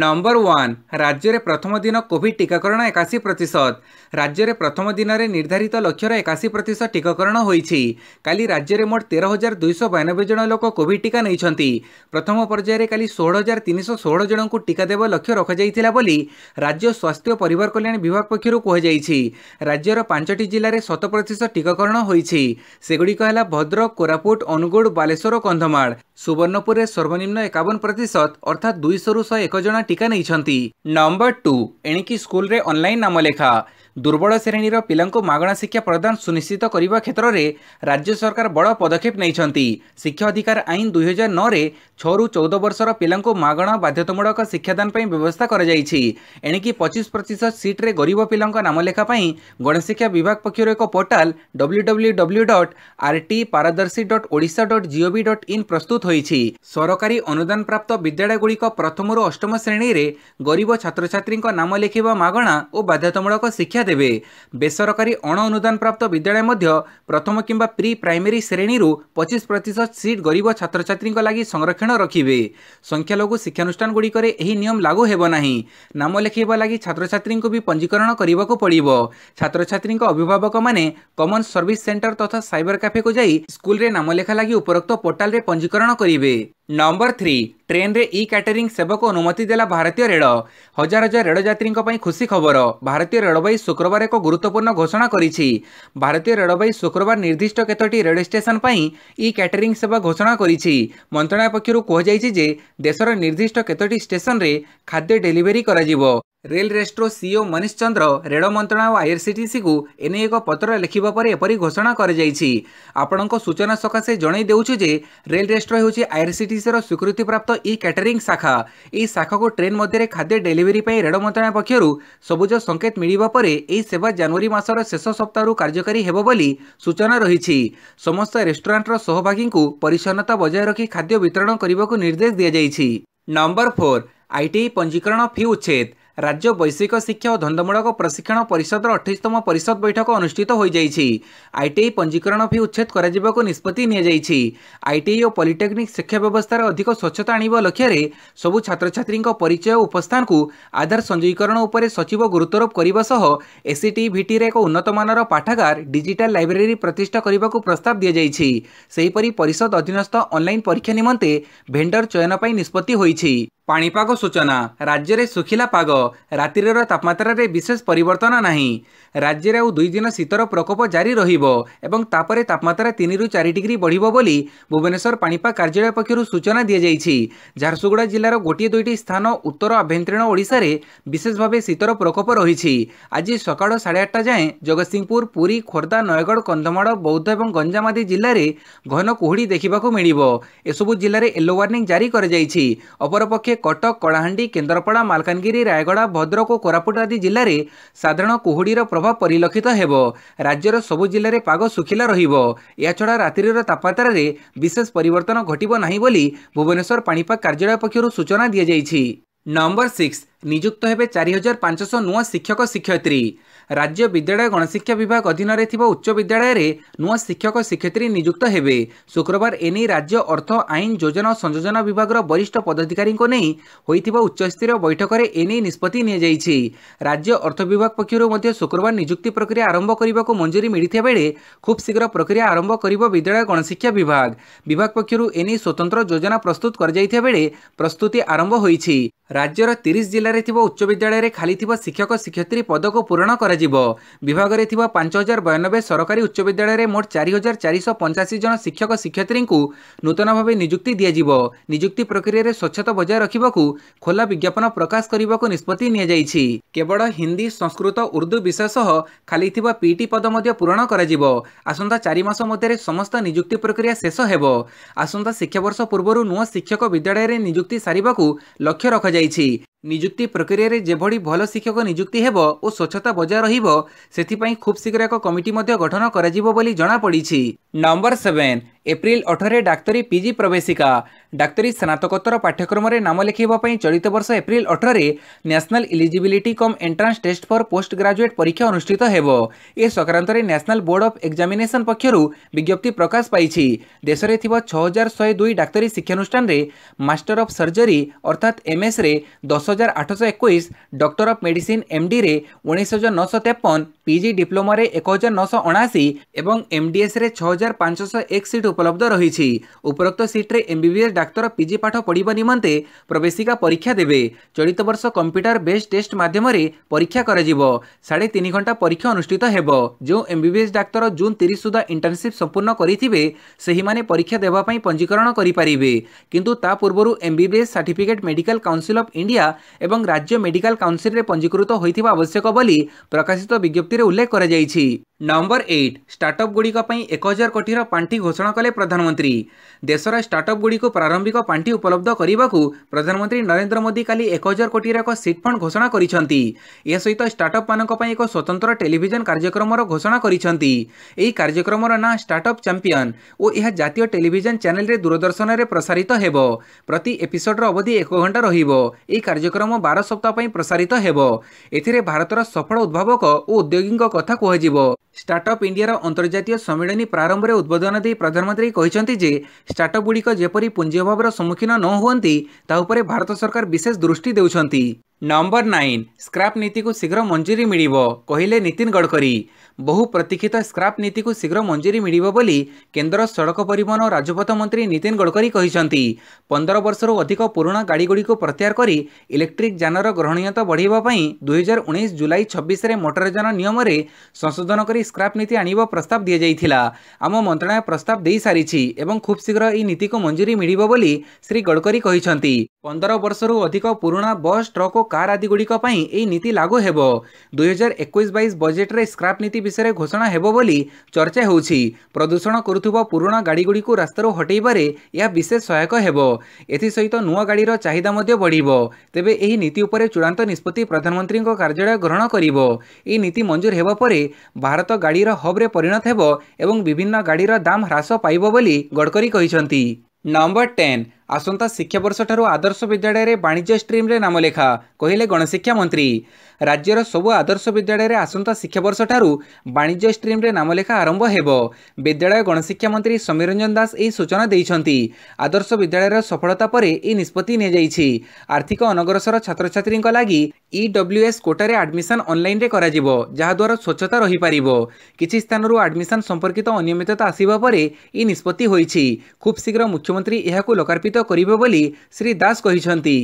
number one ରାଜ୍ୟରେ ପ୍ରଥମ ଦିନ କୋଭିଡ୍ ଟିକାକରଣ ଏକାଅଶୀ ପ୍ରତିଶତ ରାଜ୍ୟରେ ପ୍ରଥମ ଦିନରେ ନିର୍ଦ୍ଧାରିତ ଲକ୍ଷ୍ୟର ଏକାଅଶୀ ପ୍ରତିଶତ ଟିକାକରଣ ହୋଇଛି କାଲି ରାଜ୍ୟରେ ମୋଟ ତେର ହଜାର ଦୁଇଶହ ବୟାନବେ ଜଣ ଲୋକ କୋଭିଡ୍ ଟିକା ନେଇଛନ୍ତି ପ୍ରଥମ ପର୍ଯ୍ୟାୟରେ କାଲି ଷୋହଳ ହଜାର ତିନିଶହ ଷୋହଳ ଜଣଙ୍କୁ ଟିକା ଦେବ ଲକ୍ଷ୍ୟ ରଖାଯାଇଥିଲା ବୋଲି ରାଜ୍ୟ ସ୍ୱାସ୍ଥ୍ୟ ଓ ପରିବାର କଲ୍ୟାଣ ବିଭାଗ ପକ୍ଷରୁ କୁହାଯାଇଛି ରାଜ୍ୟର ପାଞ୍ଚଟି ଜିଲ୍ଲାରେ ଶତ ପ୍ରତିଶତ ଟିକାକରଣ ହୋଇଛି ସେଗୁଡ଼ିକ ହେଲା ଭଦ୍ରକ କୋରାପୁଟ ଅନୁଗୁଳ ବାଲେଶ୍ୱର ଓ କନ୍ଧମାଳ ସୁବର୍ଣ୍ଣପୁରରେ ସର୍ବନିମ୍ନ ଏକାବନ ପ୍ରତିଶତ ଅର୍ଥାତ୍ ଦୁଇଶହରୁ ଶହେ ଏକ ଜଣ ଟିକା ନେଇଛନ୍ତି ନମ୍ବର ଟୁ ଏଣିକି ସ୍କୁଲରେ ଅନଲାଇନ୍ ନାମଲେଖା দুর্বল শ্রেণীর পিলাঙ্কু মাগণা শিক্ষা প্রদান সুনিশ্চিত করা ক্ষেত্রে রাজ্য সরকার বড় পদক্ষেপ নিয়েছেন শিক্ষা অধিকার আইন দুই হাজার নরে ছু চৌদ বর্ষর পিলাঙ্কু মাগণা বাধ্যতামূলক শিক্ষাদান ব্যবস্থা করা যাই এণিকি পঁচিশ প্রতিশত সিট্রে গরিব পিলাঙ্ক নাম লেখা গণশিক্ষা বিভাগ পক্ষ এক portal W W W dot R T পারদর্শী dot Odisha dot G O V dot in প্রস্তুত হয়েছে সরকারি অনুদান প্রাপ্ত প্রথম প্রথমর অষ্টম শ্রেণীরে গরিব ছাত্রছাত্রী নাম লেখা মাগণা ও বাধ্যতামূলক শিক্ষা ଦେବେ ବେସରକାରୀ ଅଣ ଅନୁଦାନ ପ୍ରାପ୍ତ ବିଦ୍ୟାଳୟ ମଧ୍ୟ ପ୍ରଥମ କିମ୍ବା ପ୍ରି ପ୍ରାଇମେରୀ ଶ୍ରେଣୀରୁ ପଚିଶ ପ୍ରତିଶତ ସିଟ୍ ଗରିବ ଛାତ୍ରଛାତ୍ରୀଙ୍କ ଲାଗି ସଂରକ୍ଷଣ ରଖିବେ ସଂଖ୍ୟାଲଘୁ ଶିକ୍ଷାନୁଷ୍ଠାନଗୁଡ଼ିକରେ ଏହି ନିୟମ ଲାଗୁ ହେବ ନାହିଁ ନାମ ଲେଖାଇବା ଲାଗି ଛାତ୍ରଛାତ୍ରୀଙ୍କୁ ବି ପଞ୍ଜୀକରଣ କରିବାକୁ ପଡ଼ିବ ଛାତ୍ରଛାତ୍ରୀଙ୍କ ଅଭିଭାବକମାନେ କମନ୍ ସର୍ଭିସ୍ ସେଣ୍ଟର ତଥା ସାଇବର କାଫେକୁ ଯାଇ ସ୍କୁଲରେ ନାମ ଲେଖା ଲାଗି ଉପରୋକ୍ତ ପୋର୍ଟାଲରେ ପଞ୍ଜୀକରଣ କରିବେ ନମ୍ବର ଥ୍ରୀ ଟ୍ରେନ୍ରେ ଇ କ୍ୟାଟରିଂ ସେବାକୁ ଅନୁମତି ଦେଲା ଭାରତୀୟ ରେଳ ହଜାର ହଜାର ରେଳଯାତ୍ରୀଙ୍କ ପାଇଁ ଖୁସି ଖବର ଭାରତୀୟ ରେଳବାଇ ଶୁକ୍ରବାର ଏକ ଗୁରୁତ୍ୱପୂର୍ଣ୍ଣ ଘୋଷଣା କରିଛି ଭାରତୀୟ ରେଳବାଇ ଶୁକ୍ରବାର ନିର୍ଦ୍ଦିଷ୍ଟ କେତୋଟି ରେଳ ଷ୍ଟେସନ ପାଇଁ ଇ କ୍ୟାଟରିଂ ସେବା ଘୋଷଣା କରିଛି ମନ୍ତ୍ରଣାଳୟ ପକ୍ଷରୁ କୁହାଯାଇଛି ଯେ ଦେଶର ନିର୍ଦ୍ଦିଷ୍ଟ କେତୋଟି ଷ୍ଟେସନରେ ଖାଦ୍ୟ ଡେଲିଭରି କରାଯିବ rail restro CEO Manish Chandra ରେଳ ମନ୍ତ୍ରଣା ଓ ଆଇଆର୍ସିଟିସିକୁ ଏନେଇ ଏକ ପତ୍ର ଲେଖିବା ପରେ ଏପରି ଘୋଷଣା କରାଯାଇଛି ଆପଣଙ୍କ ସୂଚନା ସକାଶେ ଜଣାଇ ଦେଉଛୁ ଯେ ରେଲ ରେଷ୍ଟ୍ରୋ ହେଉଛି ଆଇଆର୍ସିଟିସିର ସ୍ୱୀକୃତିପ୍ରାପ୍ତ ଇ କ୍ୟାଟରିଂ ଶାଖା ଏହି ଶାଖାକୁ ଟ୍ରେନ୍ ମଧ୍ୟରେ ଖାଦ୍ୟ ଡେଲିଭରି ପାଇଁ ରେଳ ମନ୍ତ୍ରଣାଳୟ ପକ୍ଷରୁ ସବୁଜ ସଙ୍କେତ ମିଳିବା ପରେ ଏହି ସେବା ଜାନୁଆରୀ ମାସର ଶେଷ ସପ୍ତାହରୁ କାର୍ଯ୍ୟକାରୀ ହେବ ବୋଲି ସୂଚନା ରହିଛି ସମସ୍ତ ରେଷ୍ଟୁରାଣ୍ଟର ସହଭାଗୀଙ୍କୁ ପରିଚ୍ଛନ୍ନତା ବଜାୟ ରଖି ଖାଦ୍ୟ ବିତରଣ କରିବାକୁ ନିର୍ଦ୍ଦେଶ ଦିଆଯାଇଛି ନମ୍ବର ଫୋର୍ ଆଇଟିଆଇ ପଞ୍ଜୀକରଣ ଫି ଉଚ୍ଛେଦ ରାଜ୍ୟ ବୈଷୟିକ ଶିକ୍ଷା ଓ ଧନ୍ଦମୂଳକ ପ୍ରଶିକ୍ଷଣ ପରିଷଦର ଅଠେଇଶତମ ପରିଷଦ ବୈଠକ ଅନୁଷ୍ଠିତ ହୋଇଯାଇଛି ଆଇଟିଆଇ ପଞ୍ଜୀକରଣ ଫି ଉଚ୍ଛେଦ କରାଯିବାକୁ ନିଷ୍ପତ୍ତି ନିଆଯାଇଛି ଆଇଟିଆଇ ଓ ପଲିଟେକ୍ନିକ୍ ଶିକ୍ଷା ବ୍ୟବସ୍ଥାରେ ଅଧିକ ସ୍ୱଚ୍ଛତା ଆଣିବା ଲକ୍ଷ୍ୟରେ ସବୁ ଛାତ୍ରଛାତ୍ରୀଙ୍କ ପରିଚୟ ଓ ଉପସ୍ଥାନକୁ ଆଧାର ସଂଯୋଗୀକରଣ ଉପରେ ସଚିବ ଗୁରୁତ୍ୱାରୋପ କରିବା ସହ ଏସ୍ସିଟି ଭିଟିରେ ଏକ ଉନ୍ନତମାନର ପାଠାଗାର ଡିଜିଟାଲ ଲାଇବ୍ରେରୀ ପ୍ରତିଷ୍ଠା କରିବାକୁ ପ୍ରସ୍ତାବ ଦିଆଯାଇଛି ସେହିପରି ପରିଷଦ ଅଧୀନସ୍ଥ ଅନ୍ଲାଇନ୍ ପରୀକ୍ଷା ନିମନ୍ତେ ଭେଣ୍ଡର ଚୟନ ପାଇଁ ନିଷ୍ପତ୍ତି ହୋଇଛି ପାଣିପାଗ ସୂଚନା ରାଜ୍ୟରେ ଶୁଖିଲା ପାଗ ରାତିରର ତାପମାତ୍ରାରେ ବିଶେଷ ପରିବର୍ତ୍ତନ ନାହିଁ ରାଜ୍ୟରେ ଆଉ ଦୁଇ ଦିନ ଶୀତର ପ୍ରକୋପ ଜାରି ରହିବ ଏବଂ ତାପରେ ତାପମାତ୍ରା ତିନିରୁ ଚାରି ଡିଗ୍ରୀ ବଢ଼ିବ ବୋଲି ଭୁବନେଶ୍ୱର ପାଣିପାଗ କାର୍ଯ୍ୟାଳୟ ପକ୍ଷରୁ ସୂଚନା ଦିଆଯାଇଛି ଝାରସୁଗୁଡ଼ା ଜିଲ୍ଲାର ଗୋଟିଏ ଦୁଇଟି ସ୍ଥାନ ଉତ୍ତର ଆଭ୍ୟନ୍ତରୀଣ ଓଡ଼ିଶାରେ ବିଶେଷ ଭାବେ ଶୀତର ପ୍ରକୋପ ରହିଛି ଆଜି ସକାଳ ସାଢ଼େ ଆଠଟା ଯାଏଁ ଜଗତସିଂହପୁର ପୁରୀ ଖୋର୍ଦ୍ଧା ନୟାଗଡ଼ କନ୍ଧମାଳ ବୌଦ୍ଧ ଏବଂ ଗଞ୍ଜାମ ଆଦି ଜିଲ୍ଲାରେ ଘନ କୁହୁଡ଼ି ଦେଖିବାକୁ ମିଳିବ ଏସବୁ ଜିଲ୍ଲାରେ ୟେଲୋ ୱାର୍ଣ୍ଣିଂ ଜାରି କରାଯାଇଛି ଅପରପକ୍ଷେ ପଛେ କଟକ କଳାହାଣ୍ଡି କେନ୍ଦ୍ରାପଡ଼ା ମାଲକାନଗିରି ରାୟଗଡ଼ା ଭଦ୍ରକ ଓ କୋରାପୁଟ ଆଦି ଜିଲ୍ଲାରେ ସାଧାରଣ କୁହୁଡ଼ିର ପ୍ରଭାବ ପରିଲକ୍ଷିତ ହେବ ରାଜ୍ୟର ସବୁ ଜିଲ୍ଲାରେ ପାଗ ଶୁଖିଲା ରହିବ ଏହାଛଡ଼ା ରାତ୍ରିର ତାପମାତ୍ରାରେ ବିଶେଷ ପରିବର୍ତ୍ତନ ଘଟିବ ନାହିଁ ବୋଲି ଭୁବନେଶ୍ୱର ପାଣିପାଗ କାର୍ଯ୍ୟାଳୟ ପକ୍ଷରୁ ସୂଚନା ଦିଆଯାଇଛି ନମ୍ବର ସିକ୍ସ ନିଯୁକ୍ତ ହେବେ ଚାରି ହଜାର ପାଞ୍ଚଶହ ନୂଆ ଶିକ୍ଷକ ଶିକ୍ଷୟିତ୍ରୀ ରାଜ୍ୟ ବିଦ୍ୟାଳୟ ଗଣଶିକ୍ଷା ବିଭାଗ ଅଧୀନରେ ଥିବା ଉଚ୍ଚ ବିଦ୍ୟାଳୟରେ ନୂଆ ଶିକ୍ଷକ ଶିକ୍ଷୟିତ୍ରୀ ନିଯୁକ୍ତ ହେବେ ଶୁକ୍ରବାର ଏନେଇ ରାଜ୍ୟ ଅର୍ଥ ଆଇନ ଯୋଜନା ଓ ସଂଯୋଜନା ବିଭାଗର ବରିଷ୍ଠ ପଦାଧିକାରୀଙ୍କୁ ନେଇ ହୋଇଥିବା ଉଚ୍ଚସ୍ତରୀୟ ବୈଠକରେ ଏନେଇ ନିଷ୍ପତ୍ତି ନିଆଯାଇଛି ରାଜ୍ୟ ଅର୍ଥ ବିଭାଗ ପକ୍ଷରୁ ମଧ୍ୟ ଶୁକ୍ରବାର ନିଯୁକ୍ତି ପ୍ରକ୍ରିୟା ଆରମ୍ଭ କରିବାକୁ ମଞ୍ଜୁରୀ ମିଳିଥିବା ବେଳେ ଖୁବ୍ ଶୀଘ୍ର ପ୍ରକ୍ରିୟା ଆରମ୍ଭ କରିବ ବିଦ୍ୟାଳୟ ଗଣଶିକ୍ଷା ବିଭାଗ ବିଭାଗ ପକ୍ଷରୁ ଏନେଇ ସ୍ୱତନ୍ତ୍ର ଯୋଜନା ପ୍ରସ୍ତୁତ କରାଯାଇଥିବା ବେଳେ ପ୍ରସ୍ତୁତି ଆରମ୍ଭ ହୋଇଛି ରାଜ୍ୟର ତିରିଶ ଜିଲ୍ଲାରେ ଜିଲ୍ଲାରେ ଥିବା ଉଚ୍ଚବିଦ୍ୟାଳୟରେ ଖାଲି ଥିବା ଶିକ୍ଷକ ଶିକ୍ଷୟତ୍ରୀ ପଦକୁ ପୂରଣ କରାଯିବ ବିଭାଗରେ ଥିବା ପାଞ୍ଚ ହଜାର ବୟାନବେ ସରକାରୀ ଉଚ୍ଚବିଦ୍ୟାଳୟରେ ମୋଟ ଚାରି ହଜାର ଚାରିଶହ ପଞ୍ଚାଅଶୀ ଜଣ ଶିକ୍ଷକ ଶିକ୍ଷୟତ୍ରୀଙ୍କୁ ନୂତନ ଭାବେ ନିଯୁକ୍ତି ଦିଆଯିବ ନିଯୁକ୍ତି ପ୍ରକ୍ରିୟାରେ ସ୍ୱଚ୍ଛତା ବଜାୟ ରଖିବାକୁ ଖୋଲା ବିଜ୍ଞାପନ ପ୍ରକାଶ କରିବାକୁ ନିଷ୍ପତ୍ତି ନିଆଯାଇଛି କେବଳ ହିନ୍ଦୀ ସଂସ୍କୃତ ଉର୍ଦ୍ଦୁ ବିଷୟ ସହ ଖାଲି ଥିବା ପିଇଟି ପଦ ମଧ୍ୟ ପୂରଣ କରାଯିବ ଆସନ୍ତା ଚାରି ମାସ ମଧ୍ୟରେ ସମସ୍ତ ନିଯୁକ୍ତି ପ୍ରକ୍ରିୟା ଶେଷ ହେବ ଆସନ୍ତା ଶିକ୍ଷାବର୍ଷ ପୂର୍ବରୁ ନୂଆ ଶିକ୍ଷକ ବିଦ୍ୟାଳୟରେ ନିଯୁକ୍ତି ସାରିବାକୁ ଲକ୍ଷ୍ୟ ରଖାଯାଇଛି ନିଯୁକ୍ତି ପ୍ରକ୍ରିୟାରେ ଯେଭଳି ଭଲ ଶିକ୍ଷକ ନିଯୁକ୍ତି ହେବ ଓ ସ୍ୱଚ୍ଛତା ବଜାୟ ରହିବ ସେଥିପାଇଁ ଖୁବ୍ ଶୀଘ୍ର ଏକ କମିଟି ମଧ୍ୟ ଗଠନ କରାଯିବ ବୋଲି ଜଣାପଡ଼ିଛି ନମ୍ବର ସେଭେନ୍ ଏପ୍ରିଲ ଅଠରରେ ଡାକ୍ତରୀ ପିଜି ପ୍ରବେଶିକା ଡାକ୍ତରୀ ସ୍ନାତକୋତ୍ତର ପାଠ୍ୟକ୍ରମରେ ନାମ ଲେଖାଇବା ପାଇଁ ଚଳିତ ବର୍ଷ ଏପ୍ରିଲ ଅଠରରେ national eligibility cum entrance test for post graduate ପରୀକ୍ଷା ଅନୁଷ୍ଠିତ ହେବ ଏ ସଂକ୍ରାନ୍ତରେ ନ୍ୟାସନାଲ୍ ବୋର୍ଡ ଅଫ୍ ଏକ୍ଜାମିନେସନ୍ ପକ୍ଷରୁ ବିଜ୍ଞପ୍ତି ପ୍ରକାଶ ପାଇଛି ଦେଶରେ ଥିବା ଛଅ ହଜାର ଶହେ ଦୁଇ ଡାକ୍ତରୀ ଶିକ୍ଷାନୁଷ୍ଠାନରେ ମାଷ୍ଟର ଅଫ୍ ସର୍ଜରୀ ଅର୍ଥାତ୍ ଏମ୍ଏସ୍ରେ ଦଶ ହଜାର ଆଠଶହ ଏକୋଇଶ ଡକ୍ଟର ଅଫ୍ ମେଡିସିନ୍ ଏମ୍ଡିରେ ଉଣେଇଶ ହଜାର ନଅଶହ ତେପନ ପିଜି ଡିପ୍ଲୋମାରେ ଏକ ହଜାର ନଅଶହ ଅଣାଅଶୀ ଏବଂ ଏମ୍ଡିଏସ୍ରେ ଛଅ ହଜାର ପାଞ୍ଚଶହ ଏକ ସିଟ୍ ଉପଲବ୍ଧ ରହିଛି ଉପରୋକ୍ତ ସିଟ୍ରେ ଏମ୍ବିବିଏସ୍ ଡାକ୍ତର ପିଜି ପାଠ ପଢ଼ିବା ନିମନ୍ତେ ପ୍ରବେଶିକା ପରୀକ୍ଷା ଦେବେ ଚଳିତ ବର୍ଷ କମ୍ପ୍ୟୁଟର ବେସ୍ ଟେଷ୍ଟ ମାଧ୍ୟମରେ ପରୀକ୍ଷା କରାଯିବ ସାଢ଼େ ତିନି ଘଣ୍ଟା ପରୀକ୍ଷା ଅନୁଷ୍ଠିତ ହେବ ଯେଉଁ ଏମ୍ବିବିଏସ୍ ଡାକ୍ତର ଜୁନ୍ ତିରିଶ ସୁଦ୍ଧା ଇଣ୍ଟର୍ନସିପ୍ ସମ୍ପୂର୍ଣ୍ଣ କରିଥିବେ ସେହିମାନେ ପରୀକ୍ଷା ଦେବା ପାଇଁ ପଞ୍ଜୀକରଣ କରିପାରିବେ କିନ୍ତୁ ତା ପୂର୍ବରୁ MBBS certificate medical council of India ଏବଂ ରାଜ୍ୟ ମେଡିକାଲ କାଉନସିଲ୍ରେ ପଞ୍ଜୀକୃତ ହୋଇଥିବା ଆବଶ୍ୟକ ବୋଲି ପ୍ରକାଶିତ ବିଜ୍ଞପ୍ତି ଚୁକ୍ତିରେ ଉଲ୍ଲେଖ କରାଯାଇଛି ନମ୍ବର ଏଇଟ୍ ଷ୍ଟାର୍ଟଅପ୍ଗୁଡ଼ିକ ପାଇଁ ଏକ ହଜାର କୋଟିର ପାଣ୍ଠି ଘୋଷଣା କଲେ ପ୍ରଧାନମନ୍ତ୍ରୀ ଦେଶର ଷ୍ଟାର୍ଟଅପ୍ଗୁଡ଼ିକୁ ପ୍ରାରମ୍ଭିକ ପାଣ୍ଠି ଉପଲବ୍ଧ କରିବାକୁ ପ୍ରଧାନମନ୍ତ୍ରୀ ନରେନ୍ଦ୍ର ମୋଦି କାଲି ଏକ ହଜାର କୋଟିର ଏକ ସିଟ୍ ଫଣ୍ଡ ଘୋଷଣା କରିଛନ୍ତି ଏହା ସହିତ ଷ୍ଟାର୍ଟଅପ୍ମାନଙ୍କ ପାଇଁ ଏକ ସ୍ୱତନ୍ତ୍ର ଟେଲିଭିଜନ କାର୍ଯ୍ୟକ୍ରମର ଘୋଷଣା କରିଛନ୍ତି ଏହି କାର୍ଯ୍ୟକ୍ରମର ନାଁ ଷ୍ଟାର୍ଟଅପ୍ ଚାମ୍ପିୟନ୍ ଓ ଏହା ଜାତୀୟ ଟେଲିଭିଜନ ଚ୍ୟାନେଲରେ ଦୂରଦର୍ଶନରେ ପ୍ରସାରିତ ହେବ ପ୍ରତି ଏପିସୋଡ୍ର ଅବଧି ଏକ ଘଣ୍ଟା ରହିବ ଏହି କାର୍ଯ୍ୟକ୍ରମ ବାର ସପ୍ତାହ ପାଇଁ ପ୍ରସାରିତ ହେବ ଏଥିରେ ଭାରତର ସଫଳ ଉଦ୍ଭାବକ ଓ ଉଦ୍ୟୋଗୀଙ୍କ କଥା କୁହାଯିବ ଷ୍ଟାର୍ଟଅପ୍ ଇଣ୍ଡିଆର ଅନ୍ତର୍ଜାତୀୟ ସମ୍ମିଳନୀ ପ୍ରାରମ୍ଭରେ ଉଦ୍ବୋଧନ ଦେଇ ପ୍ରଧାନମନ୍ତ୍ରୀ କହିଛନ୍ତି ଯେ ଷ୍ଟାର୍ଟଅପ୍ଗୁଡ଼ିକ ଯେପରି ପୁଞ୍ଜି ଅଭାବର ସମ୍ମୁଖୀନ ନ ହୁଅନ୍ତି ତା ଉପରେ ଭାରତ ସରକାର ବିଶେଷ ଦୃଷ୍ଟି ଦେଉଛନ୍ତି ନମ୍ବର ନାଇନ୍ ସ୍କ୍ରାପ୍ ନୀତିକୁ ଶୀଘ୍ର ମଞ୍ଜୁରୀ ମିଳିବ କହିଲେ ନୀତିନ ଗଡ଼କରୀ ବହୁ ପ୍ରତୀକ୍ଷିତ ସ୍କ୍ରାପ୍ ନୀତିକୁ ଶୀଘ୍ର ମଞ୍ଜୁରୀ ମିଳିବ ବୋଲି କେନ୍ଦ୍ର ସଡ଼କ ପରିବହନ ଓ ରାଜପଥ ମନ୍ତ୍ରୀ ନୀତିନ ଗଡ଼କରୀ କହିଛନ୍ତି ପନ୍ଦର ବର୍ଷରୁ ଅଧିକ ପୁରୁଣା ଗାଡ଼ିଗୁଡ଼ିକୁ ପ୍ରତ୍ୟାହାର କରି ଇଲେକ୍ଟ୍ରିକ୍ ଯାନର ଗ୍ରହଣୀୟତା ବଢ଼ାଇବା ପାଇଁ ଦୁଇହଜାର ଉଣେଇଶ ଜୁଲାଇ ଛବିଶରେ ମୋଟରଯାନ ନିୟମରେ ସଂଶୋଧନ କରି ସ୍କ୍ରାପ୍ ନୀତି ଆଣିବା ପ୍ରସ୍ତାବ ଦିଆଯାଇଥିଲା ଆମ ମନ୍ତ୍ରଣାଳୟ ପ୍ରସ୍ତାବ ଦେଇସାରିଛି ଏବଂ ଖୁବ୍ ଶୀଘ୍ର ଏହି ନୀତିକୁ ମଞ୍ଜୁରୀ ମିଳିବ ବୋଲି ଶ୍ରୀ ଗଡ଼କରୀ କହିଛନ୍ତି ପନ୍ଦର ବର୍ଷରୁ ଅଧିକ ପୁରୁଣା ବସ୍ ଟ୍ରକ୍ ଓ କାର୍ ଆଦିଗୁଡ଼ିକ ପାଇଁ ଏହି ନୀତି ଲାଗୁ ହେବ ଦୁଇହଜାର ଏକୋଇଶ ବାଇଶ ବଜେଟ୍ରେ ସ୍କ୍ରାପ୍ ନୀତି ବିଷୟରେ ଘୋଷଣା ହେବ ବୋଲି ଚର୍ଚ୍ଚା ହେଉଛି ପ୍ରଦୂଷଣ କରୁଥିବା ପୁରୁଣା ଗାଡ଼ିଗୁଡ଼ିକୁ ରାସ୍ତାରୁ ହଟେଇବାରେ ଏହା ବିଶେଷ ସହାୟକ ହେବ ଏଥିସହିତ ନୂଆ ଗାଡ଼ିର ଚାହିଦା ମଧ୍ୟ ବଢ଼ିବ ତେବେ ଏହି ନୀତି ଉପରେ ଚୂଡ଼ାନ୍ତ ନିଷ୍ପତ୍ତି ପ୍ରଧାନମନ୍ତ୍ରୀଙ୍କ କାର୍ଯ୍ୟାଳୟ ଗ୍ରହଣ କରିବ ଏହି ନୀତି ମଞ୍ଜୁର ହେବା ପରେ ଭାରତ ଗାଡ଼ିର ହବ୍ରେ ପରିଣତ ହେବ ଏବଂ ବିଭିନ୍ନ ଗାଡ଼ିର ଦାମ୍ ହ୍ରାସ ପାଇବ ବୋଲି ଗଡ଼କରୀ କହିଛନ୍ତି ନମ୍ବର ଟେନ୍ ଆସନ୍ତା ଶିକ୍ଷାବର୍ଷଠାରୁ ଆଦର୍ଶ ବିଦ୍ୟାଳୟରେ ବାଣିଜ୍ୟ ଷ୍ଟ୍ରିମ୍ରେ ନାମ ଲେଖା କହିଲେ ଗଣଶିକ୍ଷା ମନ୍ତ୍ରୀ ରାଜ୍ୟର ସବୁ ଆଦର୍ଶ ବିଦ୍ୟାଳୟରେ ଆସନ୍ତା ଶିକ୍ଷାବର୍ଷଠାରୁ ବାଣିଜ୍ୟ ଷ୍ଟ୍ରିମ୍ରେ ନାମ ଲେଖା ଆରମ୍ଭ ହେବ ବିଦ୍ୟାଳୟ ଗଣଶିକ୍ଷା ମନ୍ତ୍ରୀ ସମୀର ରଞ୍ଜନ ଦାସ ଏହି ସୂଚନା ଦେଇଛନ୍ତି ଆଦର୍ଶ ବିଦ୍ୟାଳୟର ସଫଳତା ପରେ ଏହି ନିଷ୍ପତ୍ତି ନିଆଯାଇଛି ଆର୍ଥିକ ଅନଗ୍ରସର ଛାତ୍ରଛାତ୍ରୀଙ୍କ ଲାଗି ଇଡବ୍ଲ୍ୟୁଏସ୍ କୋଟାରେ ଆଡମିସନ୍ ଅନ୍ଲାଇନ୍ରେ କରାଯିବ ଯାହାଦ୍ୱାରା ସ୍ୱଚ୍ଛତା ରହିପାରିବ କିଛି ସ୍ଥାନରୁ ଆଡମିସନ୍ ସମ୍ପର୍କିତ ଅନିୟମିତତା ଆସିବା ପରେ ଏହି ନିଷ୍ପତ୍ତି ହୋଇଛି ଖୁବ୍ ଶୀଘ୍ର ମୁଖ୍ୟମନ୍ତ୍ରୀ ଏହାକୁ ଲୋକାର୍ପିତ ଉତ୍ସାହିତ କରିବ ବୋଲି ଶ୍ରୀ ଦାସ କହିଛନ୍ତି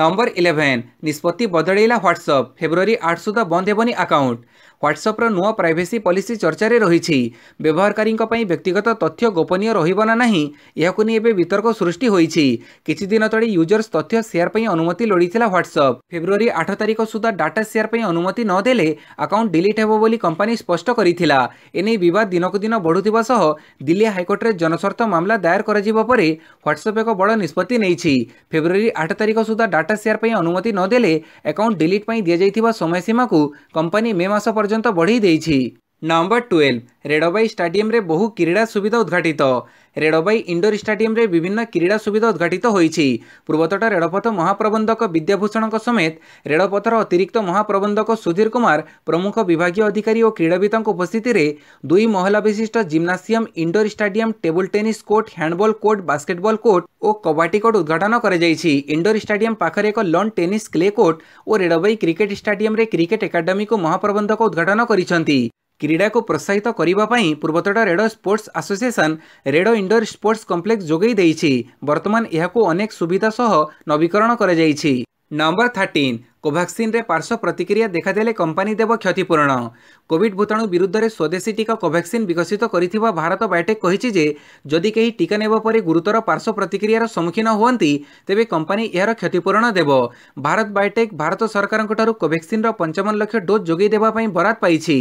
ନମ୍ବର ଇଲେଭେନ୍ ନିଷ୍ପତ୍ତି ବଦଳେଇଲା ହ୍ୱାଟ୍ସଆପ୍ ଫେବୃଆରୀ ଆଠ ସୁଦ୍ଧା ବନ୍ଦ ହେବନି ଆକାଉଣ୍ଟ ହ୍ୱାଟ୍ସଆପ୍ର ନୂଆ ପ୍ରାଇଭେସି ପଲିସି ଚର୍ଚ୍ଚାରେ ରହିଛି ବ୍ୟବହାରକାରୀଙ୍କ ପାଇଁ ବ୍ୟକ୍ତିଗତ ତଥ୍ୟ ଗୋପନୀୟ ରହିବ ନା ନାହିଁ ଏହାକୁ ନେଇ ଏବେ ବିତର୍କ ସୃଷ୍ଟି ହୋଇଛି କିଛିଦିନ ତଳେ ୟୁଜର୍ସ ତଥ୍ୟ ସେୟାର ପାଇଁ ଅନୁମତି ଲୋଡ଼ିଥିଲା ହ୍ୱାଟ୍ସଆପ୍ ଫେବୃଆରୀ ଆଠ ତାରିଖ ସୁଦ୍ଧା ଡାଟା ସେୟାର ପାଇଁ ଅନୁମତି ନ ଦେଲେ ଆକାଉଣ୍ଟ ଡିଲିଟ୍ ହେବ ବୋଲି କମ୍ପାନୀ ସ୍ପଷ୍ଟ କରିଥିଲା ଏନେଇ ବିବାଦ ଦିନକୁ ଦିନ ବଢ଼ୁଥିବା ସହ ଦିଲ୍ଲୀ ହାଇକୋର୍ଟରେ ଜନସ୍ୱାର୍ଥ ମାମଲା ଦାୟର କରାଯିବା ପରେ ହ୍ୱାଟ୍ସଆପ୍ ଏକ ବଡ଼ ନିଷ୍ପତ୍ତି ନେଇଛି ଫେବୃଆରୀ ଆଠ ତାରିଖ ସୁଦ୍ଧା ଡାଟା ସେୟାର ପାଇଁ ଅନୁମତି ନ ଦେଲେ ଆକାଉଣ୍ଟ ଡିଲିଟ୍ ପାଇଁ ଦିଆଯାଇଥିବା ସମୟସୀମାକୁ କମ୍ପାନୀ ମେ ମାସ ପର୍ଯ୍ୟନ୍ତ ପର୍ଯ୍ୟନ୍ତ ବଢ଼ାଇ ଦେଇଛି ନମ୍ବର ଟୁଏଲ୍ଭ ରେଡ଼ବାଇ ଷ୍ଟାଡିୟମ୍ରେ ବହୁ କ୍ରୀଡ଼ା ସୁବିଧା ଉଦ୍ଘାଟିତ ରେଡ଼ବାଇ ଇଣ୍ଡୋର ଷ୍ଟାଡିୟମ୍ରେ ବିଭିନ୍ନ କ୍ରୀଡ଼ା ସୁବିଧା ଉଦ୍ଘାଟିତ ହୋଇଛି ପୂର୍ବତଟ ରେଳପଥ ମହାପ୍ରବନ୍ଧକ ବିଦ୍ୟାଭୂଷଣଙ୍କ ସମେତ ରେଳପଥର ଅତିରିକ୍ତ ମହାପ୍ରବନ୍ଧକ ସୁଧୀର କୁମାର ପ୍ରମୁଖ ବିଭାଗୀୟ ଅଧିକାରୀ ଓ କ୍ରୀଡ଼ାବିତଙ୍କ ଉପସ୍ଥିତିରେ ଦୁଇ ମହଲା ବିଶିଷ୍ଟ gymnasium indoor stadium table tennis court handball court basketball court ଓ କବାଡ଼ି କୋର୍ଟ ଉଦ୍ଘାଟନ କରାଯାଇଛି ଇଣ୍ଡୋର ଷ୍ଟାଡିୟମ୍ ପାଖରେ ଏକ ଲନ୍ ଟେନିସ୍ କ୍ଲେ କୋର୍ଟ ଓ ରେଳବାଇ କ୍ରିକେଟ୍ ଷ୍ଟାଡିୟମ୍ରେ କ୍ରିକେଟ୍ ଏକାଡେମୀକୁ ମହାପ୍ରବନ୍ଧକ ଉଦ୍ଘାଟନ କରିଛନ୍ତି କ୍ରୀଡ଼ାକୁ ପ୍ରୋତ୍ସାହିତ କରିବା ପାଇଁ ପୂର୍ବତଟ ରେଡ଼ୋ ସ୍ପୋର୍ଟସ୍ ଆସୋସିଏସନ୍ ରେଡ଼ୋ ଇଣ୍ଡୋର ସ୍ପୋର୍ଟସ୍ କମ୍ପ୍ଲେକ୍ସ ଯୋଗାଇ ଦେଇଛି ବର୍ତ୍ତମାନ ଏହାକୁ ଅନେକ ସୁବିଧା ସହ ନବୀକରଣ କରାଯାଇଛି ନମ୍ବର ଥାର୍ଟିନ୍ କୋଭାକ୍ସିନ୍ରେ ପାର୍ଶ୍ୱ ପ୍ରତିକ୍ରିୟା ଦେଖାଦେଲେ କମ୍ପାନୀ ଦେବ କ୍ଷତିପୂରଣ କୋଭିଡ୍ ଭୂତାଣୁ ବିରୁଦ୍ଧରେ ସ୍ୱଦେଶୀ ଟିକା କୋଭାକ୍ସିନ୍ ବିକଶିତ କରିଥିବା ଭାରତ ବାୟୋଟେକ୍ କହିଛି ଯେ ଯଦି କେହି ଟିକା ନେବା ପରେ ଗୁରୁତର ପାର୍ଶ୍ୱ ପ୍ରତିକ୍ରିୟାର ସମ୍ମୁଖୀନ ହୁଅନ୍ତି ତେବେ କମ୍ପାନୀ ଏହାର କ୍ଷତିପୂରଣ ଦେବ ଭାରତ ବାୟୋଟେକ୍ ଭାରତ ସରକାରଙ୍କଠାରୁ କୋଭାକ୍ସିନ୍ର ପଞ୍ଚାବନ ଲକ୍ଷ ଡୋଜ୍ ଯୋଗାଇ ଦେବା ପାଇଁ ବରାଦ ପାଇଛି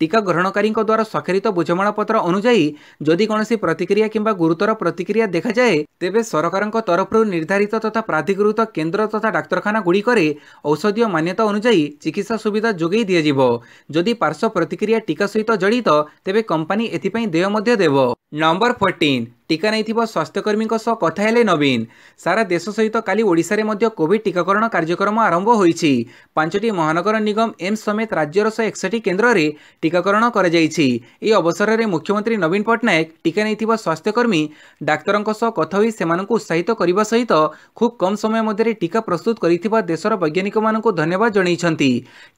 ଟିକା ଗ୍ରହଣକାରୀଙ୍କ ଦ୍ୱାରା ସ୍ୱାକ୍ଷରିତ ବୁଝାମଣାପତ୍ର ଅନୁଯାୟୀ ଯଦି କୌଣସି ପ୍ରତିକ୍ରିୟା କିମ୍ବା ଗୁରୁତର ପ୍ରତିକ୍ରିୟା ଦେଖାଯାଏ ତେବେ ସରକାରଙ୍କ ତରଫରୁ ନିର୍ଦ୍ଧାରିତ ତଥା ପ୍ରାଧିକୃତ କେନ୍ଦ୍ର ତଥା ଡାକ୍ତରଖାନାଗୁଡ଼ିକରେ ଔଷଧ ଔଷଧୀୟ ମାନ୍ୟତା ଅନୁଯାୟୀ ଚିକିତ୍ସା ସୁବିଧା ଯୋଗାଇ ଦିଆଯିବ ଯଦି ପାର୍ଶ୍ୱ ପ୍ରତିକ୍ରିୟା ଟିକା ସହିତ ଜଡ଼ିତ ତେବେ କମ୍ପାନୀ ଏଥିପାଇଁ ଦେୟ ମଧ୍ୟ ଦେବ ନମ୍ବର ଫୋର୍ଟିନ୍ ଟିକା ନେଇଥିବା ସ୍ୱାସ୍ଥ୍ୟକର୍ମୀଙ୍କ ସହ କଥା ହେଲେ ନବୀନ ସାରା ଦେଶ ସହିତ କାଲି ଓଡ଼ିଶାରେ ମଧ୍ୟ କୋଭିଡ୍ ଟିକାକରଣ କାର୍ଯ୍ୟକ୍ରମ ଆରମ୍ଭ ହୋଇଛି ପାଞ୍ଚଟି ମହାନଗର ନିଗମ ଏମ୍ସ ସମେତ ରାଜ୍ୟର ଶହେ ଏକଷଠି କେନ୍ଦ୍ରରେ ଟିକାକରଣ କରାଯାଇଛି ଏହି ଅବସରରେ ମୁଖ୍ୟମନ୍ତ୍ରୀ ନବୀନ ପଟ୍ଟନାୟକ ଟିକା ନେଇଥିବା ସ୍ୱାସ୍ଥ୍ୟକର୍ମୀ ଡାକ୍ତରଙ୍କ ସହ କଥା ହୋଇ ସେମାନଙ୍କୁ ଉତ୍ସାହିତ କରିବା ସହିତ ଖୁବ୍ କମ୍ ସମୟ ମଧ୍ୟରେ ଟିକା ପ୍ରସ୍ତୁତ କରିଥିବା ଦେଶର ବୈଜ୍ଞାନିକମାନଙ୍କୁ ଧନ୍ୟବାଦ ଜଣାଇଛନ୍ତି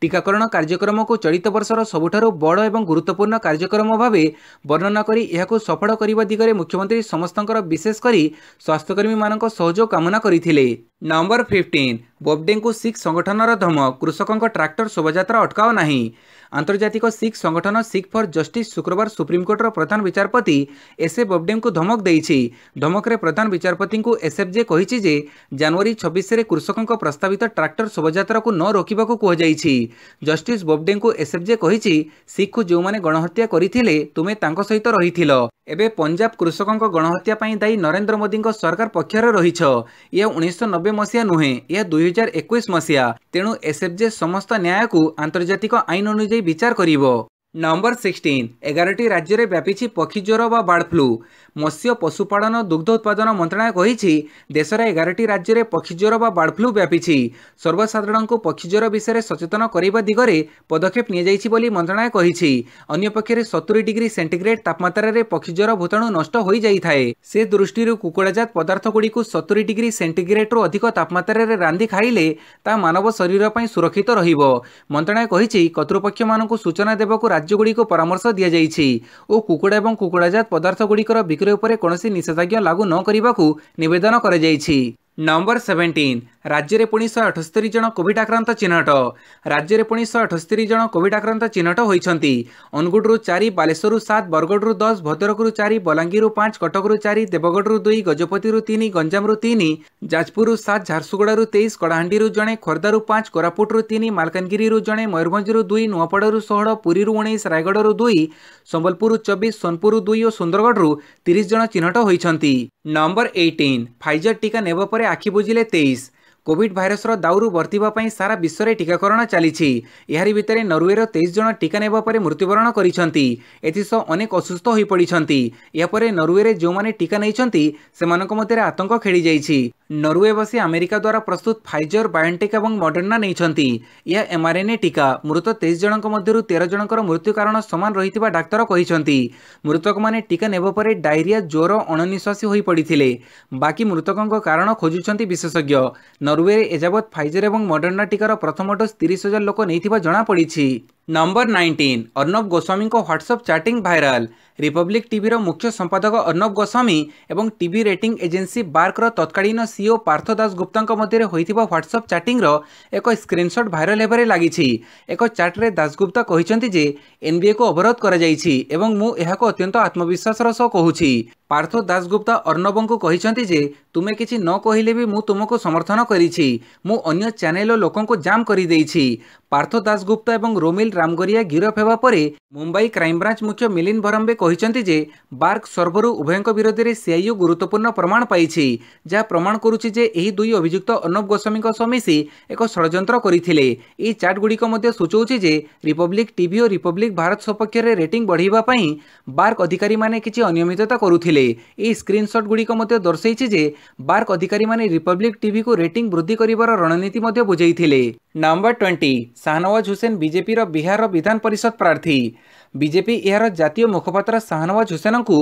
ଟିକାକରଣ କାର୍ଯ୍ୟକ୍ରମକୁ ଚଳିତ ବର୍ଷର ସବୁଠାରୁ ବଡ଼ ଏବଂ ଗୁରୁତ୍ୱପୂର୍ଣ୍ଣ କାର୍ଯ୍ୟକ୍ରମ ଭାବେ ବର୍ଣ୍ଣନା କରି ଏହାକୁ ସଫଳ ଫେରଫାଡ଼ କରିବା ଦିଗରେ ମୁଖ୍ୟମନ୍ତ୍ରୀ ସମସ୍ତଙ୍କର ବିଶେଷ କରି ସ୍ୱାସ୍ଥ୍ୟକର୍ମୀମାନଙ୍କ ସହଯୋଗ କାମନା କରିଥିଲେ ନମ୍ବର ଫିଫ୍ଟିନ୍ बोबडे शिख संगठन धमक कृषकों ट्राक्टर शोभा अटकाओ ना आंतर्जातिक शिख संगठन शिख फर जस्टिस शुक्रवार सुप्रीमकोर्टर प्रधान विचारपति एसए बोबडे धमक देमक प्रधान विचारपति एसएफजे कही जानुरी छब्स कृषकों प्रस्तावित ट्राक्टर शोभा न रोकवाक कहुई जस्टिस को एसएफजे कही को जो मैंने गणहत्या तुम्हें सहित रही एवं पंजाब कृषकों गणहत्या दायी नरेन्द्र मोदी सरकार पक्षर रही छ यह उन्नीस नबे मसीहा नुहे यह दुई ହଜାର ଏକୋଇଶ ମସିହା ତେଣୁ ଏସ୍ଏଫ୍ଜେ ସମସ୍ତ ନ୍ୟାୟକୁ ଆନ୍ତର୍ଜାତିକ ଆଇନ ଅନୁଯାୟୀ ବିଚାର କରିବ ନମ୍ବର ସିକ୍ସଟିନ୍ ଏଗାରଟି ରାଜ୍ୟରେ ବ୍ୟାପିଛି ପକ୍ଷୀ ଜ୍ୱର ବା ବାର୍ଡ ଫ୍ଲୁ ମତ୍ସ୍ୟ ପଶୁପାଳନ ଦୁଗ୍ଧ ଉତ୍ପାଦନ ମନ୍ତ୍ରଣାଳୟ କହିଛି ଦେଶର ଏଗାରଟି ରାଜ୍ୟରେ ପକ୍ଷୀଜ୍ୱର ବା ବାର୍ଡଫ୍ଲୁ ବ୍ୟାପିଛି ସର୍ବସାଧାରଣଙ୍କୁ ପକ୍ଷୀଜ୍ୱର ବିଷୟରେ ସଚେତନ କରିବା ଦିଗରେ ପଦକ୍ଷେପ ନିଆଯାଇଛି ବୋଲି ମନ୍ତ୍ରଣାଳୟ କହିଛି ଅନ୍ୟପକ୍ଷରେ ସତୁରୀ ଡିଗ୍ରୀ ସେଣ୍ଟିଗ୍ରେଡ୍ ତାପମାତ୍ରାରେ ପକ୍ଷୀଜ୍ୱର ଭୂତାଣୁ ନଷ୍ଟ ହୋଇଯାଇଥାଏ ସେ ଦୃଷ୍ଟିରୁ କୁକୁଡ଼ାଜାତ ପଦାର୍ଥଗୁଡ଼ିକୁ ସତୁରୀ ଡିଗ୍ରୀ ସେଣ୍ଟିଗ୍ରେଡ୍ରୁ ଅଧିକ ତାପମାତ୍ରାରେ ରାନ୍ଧି ଖାଇଲେ ତାହା ମାନବ ଶରୀର ପାଇଁ ସୁରକ୍ଷିତ ରହିବ ମନ୍ତ୍ରଣାଳୟ କହିଛି କର୍ତ୍ତୃପକ୍ଷମାନଙ୍କୁ ସୂଚନା ଦେବାକୁ ରାଜ୍ୟଗୁଡ଼ିକୁ ପରାମର୍ଶ ଦିଆଯାଇଛି ଓ କୁକୁଡ଼ା ଏବଂ କୁକୁଡ଼ାଜାତ ପଦାର୍ଥଗୁଡ଼ିକର ବିକ୍ରି ବିକ୍ରୟ ଉପରେ କୌଣସି ନିଷେଧାଜ୍ଞା ଲାଗୁ ନ କରିବାକୁ ନିବେଦନ କରାଯାଇଛି ନମ୍ବର ସେଭେଣ୍ଟିନ୍ ରାଜ୍ୟରେ ପୁଣି ଶହେ ଅଠସ୍ତରୀ ଜଣ କୋଭିଡ୍ ଆକ୍ରାନ୍ତ ଚିହ୍ନଟ ରାଜ୍ୟରେ ପୁଣି ଶହେ ଅଠସ୍ତରୀ ଜଣ କୋଭିଡ୍ ଆକ୍ରାନ୍ତ ଚିହ୍ନଟ ହୋଇଛନ୍ତି ଅନୁଗୁଳରୁ ଚାରି ବାଲେଶ୍ୱରରୁ ସାତ ବରଗଡ଼ରୁ ଦଶ ଭଦ୍ରକରୁ ଚାରି ବଲାଙ୍ଗୀରରୁ ପାଞ୍ଚ କଟକରୁ ଚାରି ଦେବଗଡ଼ରୁ ଦୁଇ ଗଜପତିରୁ ତିନି ଗଞ୍ଜାମରୁ ତିନି ଯାଜପୁରରୁ ସାତ ଝାରସୁଗୁଡ଼ାରୁ ତେଇଶ କଳାହାଣ୍ଡିରୁ ଜଣେ ଖୋର୍ଦ୍ଧାରୁ ପାଞ୍ଚ କୋରାପୁଟରୁ ତିନି ମାଲକାନଗିରିରୁ ଜଣେ ମୟୂରଭଞ୍ଜରୁ ଦୁଇ ନୂଆପଡ଼ାରୁ ଷୋହଳ ପୁରୀରୁ ଉଣେଇଶ ରାୟଗଡ଼ରୁ ଦୁଇ ସମ୍ବଲପୁରରୁ ଚବିଶ ସୋନପୁରରୁ ଦୁଇ ଓ ସୁନ୍ଦରଗଡ଼ରୁ ତିରିଶ ଜଣ ଚିହ୍ନଟ ହୋଇଛନ୍ତି ନମ୍ବର ଏଇଟିନ୍ ଫାଇଜର ଟିକା ନେବା ପରେ ଆଖି ବୁଝିଲେ ତେଇଶ କୋଭିଡ୍ ଭାଇରସର ଦାଉରୁ ବର୍ତ୍ତିବା ପାଇଁ ସାରା ବିଶ୍ୱରେ ଟିକାକରଣ ଚାଲିଛି ଏହାରି ଭିତରେ ନରୱେର ତେଇଶ ଜଣ ଟିକା ନେବା ପରେ ମୃତ୍ୟୁବରଣ କରିଛନ୍ତି ଏଥିସହ ଅନେକ ଅସୁସ୍ଥ ହୋଇପଡ଼ିଛନ୍ତି ଏହାପରେ ନରୱେରେ ଯେଉଁମାନେ ଟିକା ନେଇଛନ୍ତି ସେମାନଙ୍କ ମଧ୍ୟରେ ଆତଙ୍କ ଖେଳିଯାଇଛି ନରୱେ ବସି ଆମେରିକା ଦ୍ୱାରା ପ୍ରସ୍ତୁତ ଫାଇଜର ବାୟୋଟେକ୍ ଏବଂ ମଡର୍ଣ୍ଣା ନେଇଛନ୍ତି ଏହା ଏମ୍ଆର୍ଏନ୍ଏ ଟିକା ମୃତ ତେଇଶ ଜଣଙ୍କ ମଧ୍ୟରୁ ତେର ଜଣଙ୍କର ମୃତ୍ୟୁ କାରଣ ସମାନ ରହିଥିବା ଡାକ୍ତର କହିଛନ୍ତି ମୃତକମାନେ ଟିକା ନେବା ପରେ ଡାଇରିଆ ଜ୍ୱର ଅଣନିଶ୍ୱାସୀ ହୋଇପଡ଼ିଥିଲେ ବାକି ମୃତକଙ୍କ କାରଣ ଖୋଜୁଛନ୍ତି ବିଶେଷଜ୍ଞ ନରୱେରେ ଏଯାବତ୍ ଫାଇଜର ଏବଂ ମଡର୍ଣ୍ଣା ଟିକାର ପ୍ରଥମ ଡୋଜ୍ ତିରିଶ ହଜାର ଲୋକ ନେଇଥିବା ଜଣାପଡ଼ିଛି ନମ୍ବର ନାଇଣ୍ଟିନ୍ ଅର୍ଣ୍ଣବ ଗୋସ୍ୱାମୀଙ୍କ ହ୍ୱାଟ୍ସଆପ୍ ଚାଟିଂ ଭାଇରାଲ ରିପବ୍ଲିକ୍ ଟିଭିର ମୁଖ୍ୟ ସମ୍ପାଦକ ଅର୍ଣ୍ଣବ ଗୋସ୍ୱାମୀ ଏବଂ ଟିଭି ରେଟିଂ ଏଜେନ୍ସି ବାର୍କର ତତ୍କାଳୀନ ସିଇଓ ପାର୍ଥ ଦାସ ଗୁପ୍ତାଙ୍କ ମଧ୍ୟରେ ହୋଇଥିବା ହ୍ୱାଟ୍ସଆପ୍ ଚାଟିଂର ଏକ ସ୍କ୍ରିନ୍ସଟ୍ ଭାଇରାଲ ହେବାରେ ଲାଗିଛି ଏକ ଚାଟ୍ରେ ଦାସଗୁପ୍ତା କହିଛନ୍ତି ଯେ ଏନ୍ବିଏକୁ ଅବରୋଧ କରାଯାଇଛି ଏବଂ ମୁଁ ଏହାକୁ ଅତ୍ୟନ୍ତ ଆତ୍ମବିଶ୍ୱାସର ସହ କହୁଛି পার্থ দাসগুপ্তা অর্ণবঙ্কু କହିଛନ୍ତି ଯେ ତୁମେ କିଛି ନ କହିଲେ ବି ମୁଁ ତୁମକୁ ସମର୍ଥନ କରିଛି ମୁଁ ଅନ୍ୟ ଚ୍ୟାନେଲ ଲୋକଙ୍କୁ ଜାମ୍ କରିଦେଇଛି ପାର୍ଥ ଦାସଗୁପ୍ତା ଏବଂ ରୋମିଲ ରାମଗରିଆ ଗିରଫ ହେବା ପରେ ମୁମ୍ବାଇ କ୍ରାଇମବ୍ରାଞ୍ଚ ମୁଖ୍ୟ ମିଲିନ ଭରମ୍ବେ କହିଛନ୍ତି ଯେ ବାର୍କ ସର୍ଭରୁ ଉଭୟଙ୍କ ବିରୋଧରେ ସିଆଇୟୁ ଗୁରୁତ୍ୱପୂର୍ଣ୍ଣ ପ୍ରମାଣ ପାଇଛି ଯାହା ପ୍ରମାଣ କରୁଛି ଯେ ଏହି ଦୁଇ ଅଭିଯୁକ୍ତ ଅର୍ଣ୍ଣବ ଗୋସ୍ୱାମୀଙ୍କ ସହ ମିଶି ଏକ ଷଡ଼ଯନ୍ତ୍ର କରିଥିଲେ ଏହି ଚାଟ୍ଗୁଡ଼ିକ ମଧ୍ୟ ସୂଚାଉଛି ଯେ ରିପବ୍ଲିକ୍ ଟିଭି ଓ ରିପବ୍ଲିକ୍ ଭାରତ ସପକ୍ଷରେ ରେଟିଂ ବଢ଼ାଇବା ପାଇଁ ବାର୍କ ଅଧିକାରୀମାନେ କିଛି ଅନିୟମିତତା କରୁଥିଲେ କରିଥିଲେ ଏହି ସ୍କ୍ରିନ୍ସଟ୍ଗୁଡ଼ିକ ମଧ୍ୟ ଦର୍ଶାଇଛି ଯେ ବାର୍କ ଅଧିକାରୀମାନେ ରିପବ୍ଲିକ୍ ଟିଭିକୁ ରେଟିଂ ବୃଦ୍ଧି କରିବାର ରଣନୀତି ମଧ୍ୟ ବୁଝାଇଥିଲେ ନମ୍ବର ଟ୍ୱେଣ୍ଟି ଶାହନୱାଜ ହୁସେନ ବିଜେପିର ବିହାରର ବିଧାନ ପରିଷଦ ପ୍ରାର୍ଥୀ ବିଜେପି ଏହାର ଜାତୀୟ ମୁଖପାତ୍ର ଶାହନୱାଜ ହୁସେନଙ୍କୁ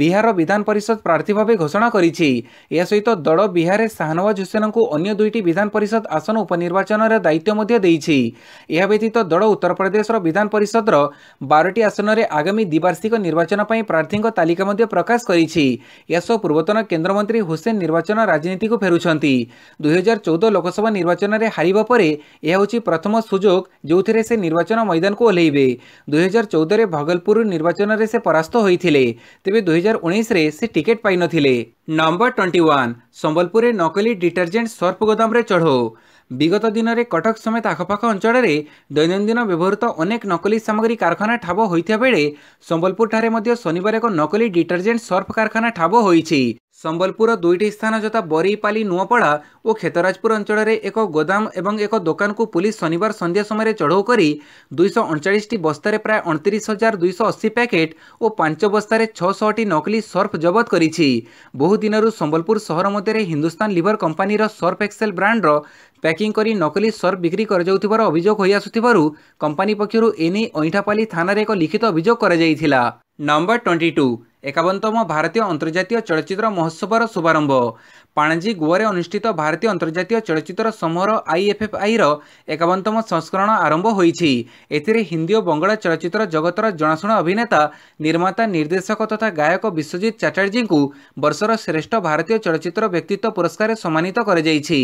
ବିହାରର ବିଧାନ ପରିଷଦ ପ୍ରାର୍ଥୀ ଭାବେ ଘୋଷଣା କରିଛି ଏହା ସହିତ ଦଳ ବିହାରରେ ଶାହନୱାଜ ହୁସେନଙ୍କୁ ଅନ୍ୟ ଦୁଇଟି ବିଧାନ ପରିଷଦ ଆସନ ଉପନିର୍ବାଚନର ଦାୟିତ୍ୱ ମଧ୍ୟ ଦେଇଛି ଏହା ବ୍ୟତୀତ ଦଳ ଉତ୍ତରପ୍ରଦେଶର ବିଧାନ ପରିଷଦର ବାରଟି ଆସନରେ ଆଗାମୀ ଦ୍ୱିବାର୍ଷିକ ନିର୍ବାଚନ ପାଇଁ ପ୍ରାର୍ଥୀଙ୍କ ତାଲିକା ମଧ୍ୟ ପ୍ରକାଶ କରି କରିଛି ଏହାସହ ପୂର୍ବତନ କେନ୍ଦ୍ରମନ୍ତ୍ରୀ ହୁସେନ ନିର୍ବାଚନ ରାଜନୀତିକୁ ଫେରୁଛନ୍ତି ଦୁଇହଜାର ଚଉଦ ଲୋକସଭା ନିର୍ବାଚନରେ ହାରିବା ପରେ ଏହା ହେଉଛି ପ୍ରଥମ ସୁଯୋଗ ଯେଉଁଥିରେ ସେ ନିର୍ବାଚନ ମଇଦାନକୁ ଓହ୍ଲାଇବେ ଦୁଇହଜାର ଚଉଦରେ ଭଗଲପୁର ନିର୍ବାଚନରେ ସେ ପରାସ୍ତ ହୋଇଥିଲେ ତେବେ ଦୁଇହଜାର ଉଣେଇଶରେ ସେ ଟିକେଟ୍ ପାଇନଥିଲେ ନମ୍ବର ଟ୍ୱେଣ୍ଟି ୱାନ୍ ସମ୍ବଲପୁରରେ ନକଲି ଡିଟର୍ଜେଣ୍ଟ ସର୍ପ ଗୋଦାମରେ ଚଢ଼ଉ ବିଗତ ଦିନରେ କଟକ ସମେତ ଆଖପାଖ ଅଞ୍ଚଳରେ ଦୈନନ୍ଦିନ ବ୍ୟବହୃତ ଅନେକ ନକଲି ସାମଗ୍ରୀ କାରଖାନା ଠାବ ହୋଇଥିବା ବେଳେ ସମ୍ବଲପୁରଠାରେ ମଧ୍ୟ ଶନିବାର ଏକ ନକଲି ଡିଟର୍ଜେଣ୍ଟ ସର୍ଫ କାରଖାନା ଠାବ ହୋଇଛି ସମ୍ବଲପୁରର ଦୁଇଟି ସ୍ଥାନ ଯଥା ବରେଇପାଲି ନୂଆପଡ଼ା ଓ କ୍ଷେତରାଜପୁର ଅଞ୍ଚଳରେ ଏକ ଗୋଦାମ ଏବଂ ଏକ ଦୋକାନକୁ ପୁଲିସ୍ ଶନିବାର ସନ୍ଧ୍ୟା ସମୟରେ ଚଢ଼ଉ କରି ଦୁଇଶହ ଅଣଚାଳିଶଟି ବସ୍ତାରେ ପ୍ରାୟ ଅଣତିରିଶ ହଜାର ଦୁଇଶହ ଅଶୀ ପ୍ୟାକେଟ୍ ଓ ପାଞ୍ଚ ବସ୍ତାରେ ଛଅଶହଟି ନକଲି ସର୍ଫ ଜବତ କରିଛି ବହୁଦିନରୁ ସମ୍ବଲପୁର ସହର ମଧ୍ୟରେ ହିନ୍ଦୁସ୍ତାନ ଲିଭର କମ୍ପାନୀର ସର୍ଫ ଏକ୍ସେଲ୍ ବ୍ରାଣ୍ଡର ପ୍ୟାକିଂ କରି ନକଲି ସର୍ଫ ବିକ୍ରି କରାଯାଉଥିବାର ଅଭିଯୋଗ ହୋଇଆସୁଥିବାରୁ କମ୍ପାନୀ ପକ୍ଷରୁ ଏନେଇ ଅଇଁଠାପାଲି ଥାନାରେ ଏକ ଲିଖିତ ଅଭିଯୋଗ କରାଯାଇଥିଲା ନମ୍ବର ଟ୍ୱେଣ୍ଟି ଟୁ ଏକାବନତମ ଭାରତୀୟ ଅନ୍ତର୍ଜାତୀୟ ଚଳଚ୍ଚିତ୍ର ମହୋତ୍ସବର ଶୁଭାରମ୍ଭ ପାଣାଜୀ ଗୋଆରେ ଅନୁଷ୍ଠିତ ଭାରତୀୟ ଅନ୍ତର୍ଜାତୀୟ ଚଳଚ୍ଚିତ୍ର ସମୂହର ଆଇଏଫ୍ଏଫ୍ଆଇର ଏକାବନତମ ସଂସ୍କରଣ ଆରମ୍ଭ ହୋଇଛି ଏଥିରେ ହିନ୍ଦୀ ଓ ବଙ୍ଗଳା ଚଳଚ୍ଚିତ୍ର ଜଗତର ଜଣାଶୁଣା ଅଭିନେତା ନିର୍ମାତା ନିର୍ଦ୍ଦେଶକ ତଥା ଗାୟକ ବିଶ୍ୱଜିତ ଚାଟାର୍ଜୀଙ୍କୁ ବର୍ଷର ଶ୍ରେଷ୍ଠ ଭାରତୀୟ ଚଳଚ୍ଚିତ୍ର ବ୍ୟକ୍ତିତ୍ୱ ପୁରସ୍କାରରେ ସମ୍ମାନିତ କରାଯାଇଛି